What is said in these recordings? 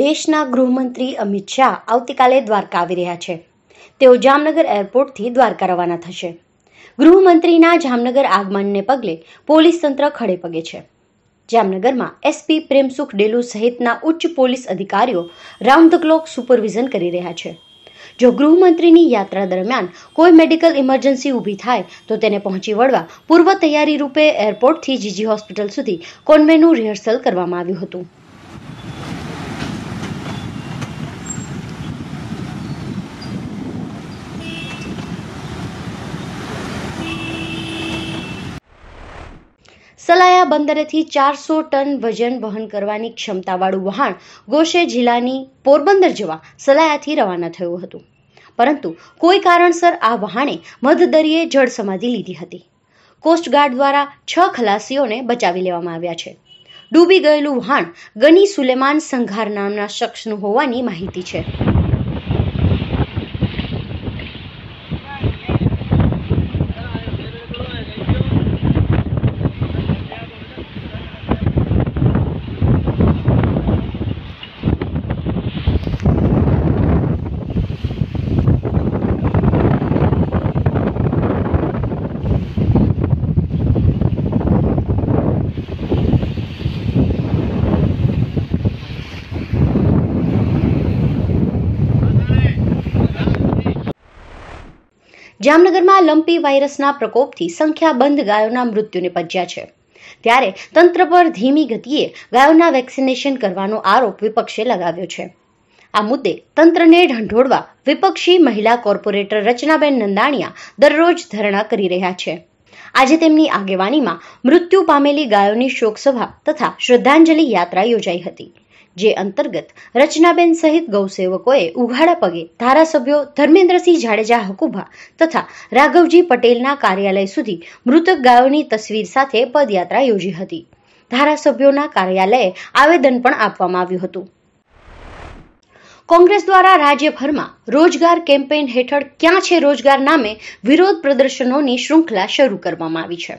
દેશના ગૃહમંત્રી અમિત શાહ આવતીકાલે દ્વારકા આવી રહ્યા છે તેઓ જામનગર એરપોર્ટથી દ્વારકા રવાના થશે ગૃહમંત્રીના જામનગર આગમનને પગલે પોલીસ તંત્ર ખડે પગે છે જામનગરમાં એસપી પ્રેમસુખ ડેલુ સહિતના ઉચ્ચ પોલીસ અધિકારીઓ રાઉન્ડ ધ ક્લોક સુપરવિઝન કરી રહ્યા છે જો ગૃહમંત્રીની યાત્રા દરમિયાન કોઈ મેડિકલ ઇમરજન્સી ઊભી થાય તો તેને પહોંચી વળવા પૂર્વ તૈયારી રૂપે એરપોર્ટથી જીજી હોસ્પિટલ સુધી કોન્વેનું રિહર્સલ કરવામાં આવ્યું હતું સલાયા બંદરેથી ચારસો ટન વજન વહન કરવાની ક્ષમતાવાળું વહાણ ગોશે જિલ્લાની પોરબંદર જવા સલાયાથી રવાના થયું હતું પરંતુ કોઈ કારણસર આ વહાણે મધદરિયે જળ સમાધિ લીધી હતી કોસ્ટગાર્ડ દ્વારા છ ખલાસીઓને બચાવી લેવામાં આવ્યા છે ડૂબી ગયેલું વહાણ ગની સુલેમાન સંઘાર નામના શખ્સનું હોવાની માહિતી છે જામનગરમાં લંપી વાયરસના પ્રકોપથી સંખ્યાબંધ ગાયોના મૃત્યુને પજ્યા છે ત્યારે તંત્ર પર ધીમી ગતિએ ગાયોના વેક્સિનેશન કરવાનો આરોપ વિપક્ષે લગાવ્યો છે આ મુદ્દે તંત્રને ઢંઢોળવા વિપક્ષી મહિલા કોર્પોરેટર રચનાબેન નંદાણીયા દરરોજ ધરણા કરી રહ્યા છે આજે તેમની આગેવાનીમાં મૃત્યુ પામેલી ગાયોની શોકસભા તથા શ્રદ્ધાંજલિ યાત્રા યોજાઈ હતી જે અંતર્ગત રચનાબેન સહિત ગૌસેવકોએ ઉઘાડા પગે ધારાસભ્યો ધર્મેન્દ્રસિંહ જાડેજા હકુભા તથા રાઘવજી પટેલના કાર્યાલય સુધી મૃતક ગાયોની તસવીર સાથે પદયાત્રા યોજી હતી ધારાસભ્યોના કાર્યાલયે આવેદન પણ આપવામાં આવ્યું હતું કોંગ્રેસ દ્વારા રાજ્યભરમાં રોજગાર કેમ્પેઇન હેઠળ ક્યાં છે રોજગાર નામે વિરોધ પ્રદર્શનોની શૃંખલા શરૂ કરવામાં આવી છે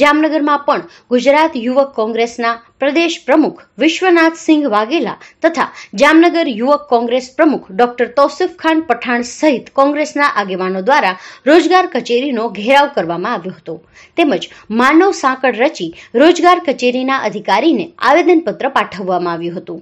જામનગરમાં પણ ગુજરાત યુવક કોંગ્રેસના પ્રદેશ પ્રમુખ વિશ્વનાથસિંહ વાઘેલા તથા જામનગર યુવક કોંગ્રેસ પ્રમુખ ડોક્ટર તોસીફ ખાન પઠાણ સહિત કોંગ્રેસના આગેવાનો દ્વારા રોજગાર કચેરીનો ઘેરાવ કરવામાં આવ્યો હતો તેમજ માનવ સાંકળ રચી રોજગાર કચેરીના અધિકારીને આવેદનપત્ર પાઠવવામાં આવ્યું હતું